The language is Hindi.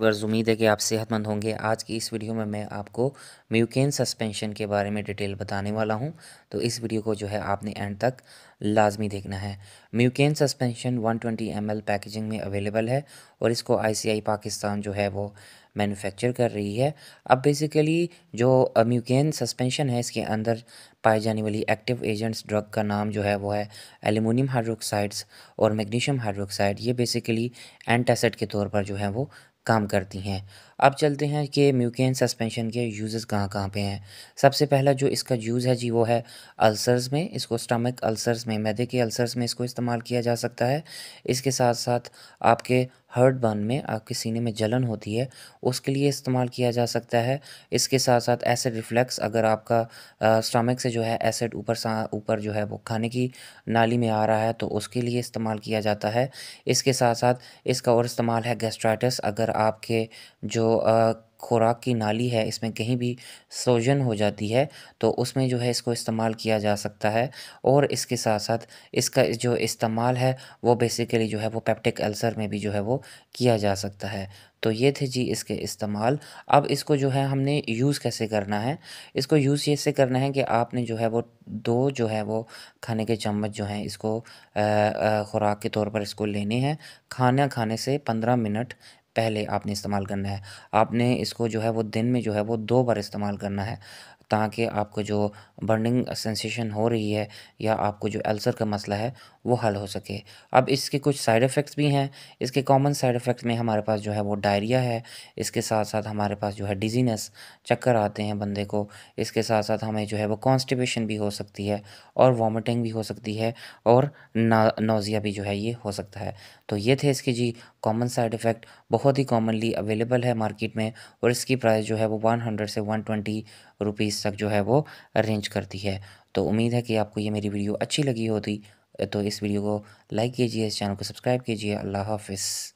बर्ज़ उम्मीद है कि आप सेहतमंद होंगे आज की इस वीडियो में मैं आपको म्यूकेन सस्पेंशन के बारे में डिटेल बताने वाला हूं तो इस वीडियो को जो है आपने एंड तक लाजमी देखना है म्यूकेन सस्पेंशन 120 ट्वेंटी पैकेजिंग में अवेलेबल है और इसको आईसीआई पाकिस्तान जो है वो मैन्युफैक्चर कर रही है अब बेसिकली जो म्यूकेन सस्पेंशन है इसके अंदर पाए जाने वाली एक्टिव एजेंट्स ड्रग का नाम जो है वो है एल्यूमिनियम हाइड्रोक्साइड्स और मैग्नीशियम हाइड्रोक्साइड ये बेसिकली एंटासिड के तौर पर जो है वो काम करती हैं अब चलते हैं कि म्यूकेन सस्पेंशन के यूज़ कहाँ कहाँ पे हैं सबसे पहला जो इसका यूज़ है जी वो है अल्सर्स में इसको स्टमक अल्सर्स में मैदे के अल्सर्स में इसको इस्तेमाल किया जा सकता है इसके साथ साथ आपके हर्ट बर्न में आपके सीने में जलन होती है उसके लिए इस्तेमाल किया जा सकता है इसके साथ साथ एसिड रिफ्लेक्स अगर आपका स्टमक से जो है एसिड ऊपर ऊपर जो है वो खाने की नाली में आ रहा है तो उसके लिए इस्तेमाल किया जाता है इसके साथ साथ इसका और इस्तेमाल है गैस्ट्राइटिस अगर आपके जो खुराक की नाली है इसमें कहीं भी सोजन हो जाती है तो उसमें जो है इसको इस्तेमाल किया जा सकता है और इसके साथ साथ इसका जो इस्तेमाल है वो बेसिकली जो है वो पेप्टिक अल्सर में भी जो है वो किया जा सकता है तो ये थे जी इसके इस्तेमाल अब इसको जो है हमने यूज़ कैसे करना है इसको यूज़ ये करना है कि आपने जो है वो दो जो है वो खाने के चम्मच जो हैं इसको ख़ुराक के तौर पर इसको लेने हैं खाना खाने से पंद्रह मिनट पहले आपने इस्तेमाल करना है आपने इसको जो है वो दिन में जो है वो दो बार इस्तेमाल करना है ताकि आपको जो बर्निंग सेंसेशन हो रही है या आपको जो अल्सर का मसला है वो हल हो सके अब इसके कुछ साइड इफ़ेक्ट्स भी हैं इसके कॉमन साइड इफ़ेक्ट्स में हमारे पास जो है वो डायरिया है इसके साथ साथ हमारे पास जो है डिजीनेस चक्कर आते हैं बंदे को इसके साथ साथ हमें जो है वो कॉन्स्टिपेशन भी हो सकती है और वॉमिटिंग भी हो सकती है और नोज़िया भी जो है ये हो सकता है तो ये थे इसके जी कॉमन साइड इफ़ेक्ट बहुत ही कॉमनली अवेलेबल है मार्केट में और इसकी प्राइस जो है वो वन हंड्रेड से वन ट्वेंटी रुपीज़ बीस तक जो है वो अरेंज करती है तो उम्मीद है कि आपको ये मेरी वीडियो अच्छी लगी होती तो इस वीडियो को लाइक कीजिए इस चैनल को सब्सक्राइब कीजिए अल्लाह हाफिज़